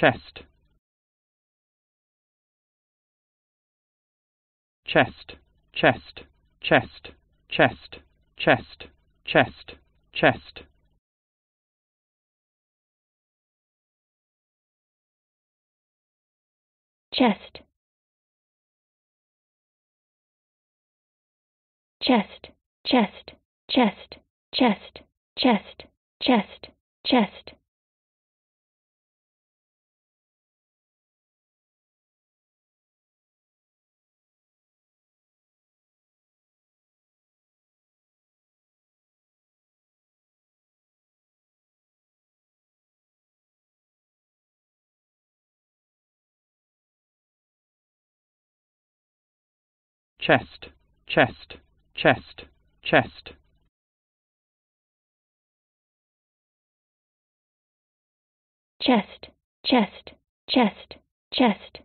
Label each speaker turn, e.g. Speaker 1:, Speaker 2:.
Speaker 1: chest chest chest chest chest chest chest chest chest chest chest chest chest chest chest chest chest, chest, chest, chest. Chest, chest, chest, chest.